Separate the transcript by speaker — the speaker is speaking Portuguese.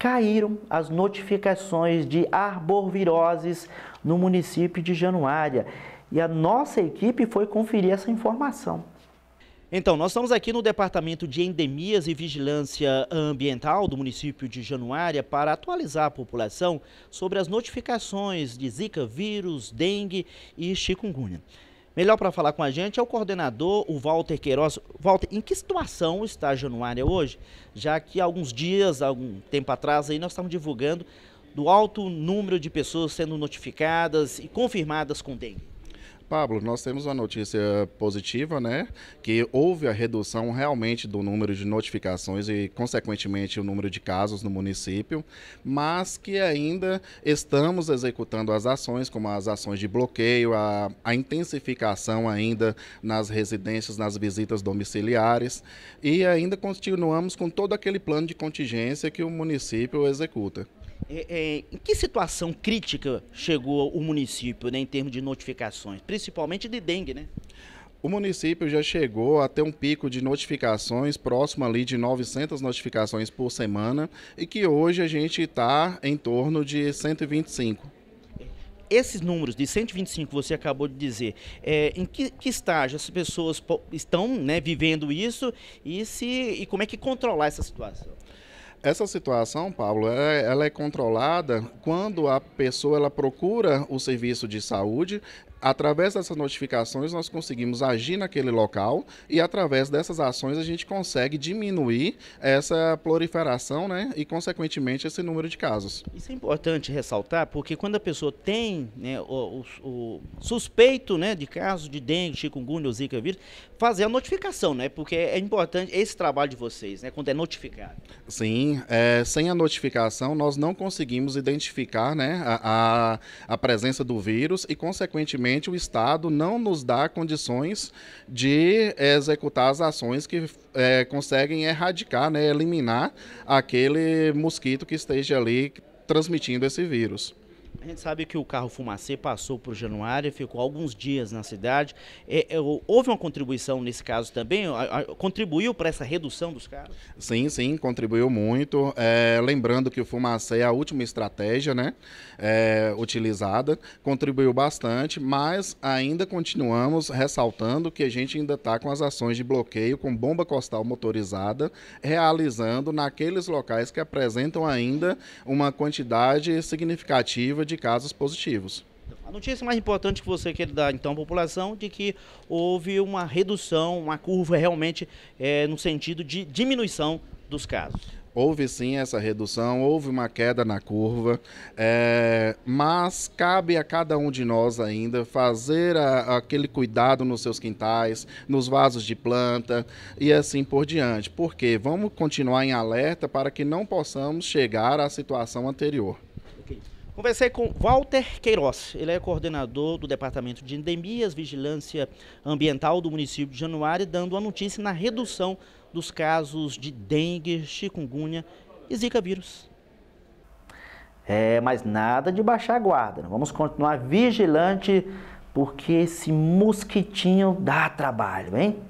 Speaker 1: caíram as notificações de arborviroses no município de Januária. E a nossa equipe foi conferir essa informação. Então, nós estamos aqui no Departamento de Endemias e Vigilância Ambiental do município de Januária para atualizar a população sobre as notificações de Zika vírus, dengue e chikungunya. Melhor para falar com a gente é o coordenador, o Walter Queiroz. Walter, em que situação está Januária é hoje? Já que alguns dias, algum tempo atrás, aí nós estamos divulgando do alto número de pessoas sendo notificadas e confirmadas com dengue.
Speaker 2: Pablo, nós temos uma notícia positiva, né? Que houve a redução realmente do número de notificações e, consequentemente, o número de casos no município, mas que ainda estamos executando as ações, como as ações de bloqueio, a, a intensificação ainda nas residências, nas visitas domiciliares, e ainda continuamos com todo aquele plano de contingência que o município executa. É, é, em que situação crítica
Speaker 1: chegou o município né, em termos de notificações, principalmente de dengue, né?
Speaker 2: O município já chegou até um pico de notificações próximo ali de 900 notificações por semana e que hoje a gente está em torno de 125 esses números de 125 você acabou de dizer, é, em que, que, estágio as pessoas estão né, vivendo isso e, se, e como é que controlar essa situação? Essa situação, Paulo, é, ela é controlada quando a pessoa ela procura o serviço de saúde. Através dessas notificações, nós conseguimos agir naquele local e, através dessas ações, a gente consegue diminuir essa proliferação né, e, consequentemente, esse número de casos. Isso é importante ressaltar, porque quando a pessoa
Speaker 1: tem né, o, o, o, suspeito né, de casos de dengue, chikungunya ou zika vírus, fazer a notificação, né, porque é importante esse trabalho de vocês, né, quando é notificado.
Speaker 2: Sim, é, sem a notificação nós não conseguimos identificar né, a, a, a, presença do vírus e, consequentemente, o Estado não nos dá condições de executar as ações que é, conseguem erradicar, né, eliminar aquele mosquito que esteja ali transmitindo esse vírus.
Speaker 1: A gente sabe que o carro fumacê passou por Januário, ficou alguns dias na cidade. É, é, houve uma contribuição nesse caso também? contribuiu para essa redução dos carros?
Speaker 2: Sim, sim, contribuiu muito. É, lembrando que o fumacê é a última estratégia né, é, utilizada, contribuiu bastante, mas ainda continuamos ressaltando que a gente ainda está com as ações de bloqueio com bomba costal motorizada, realizando naqueles locais que apresentam ainda uma quantidade significativa de casos positivos.
Speaker 1: A notícia mais importante que você quer dar então à população de que houve uma
Speaker 2: redução, uma
Speaker 1: curva realmente é, no sentido de diminuição dos casos.
Speaker 2: Houve sim essa redução, houve uma queda na curva, é, mas cabe a cada um de nós ainda fazer a, aquele cuidado nos seus quintais, nos vasos de planta e assim por diante, porque vamos continuar em alerta para que não possamos chegar à situação anterior.
Speaker 1: Conversei com Walter Queiroz, ele é coordenador do Departamento de Endemias, Vigilância Ambiental do município de Januário, dando a notícia na redução dos casos de dengue, chikungunya e zika vírus. É, mas nada de baixar a guarda, né? vamos continuar vigilante, porque esse mosquitinho dá trabalho, hein?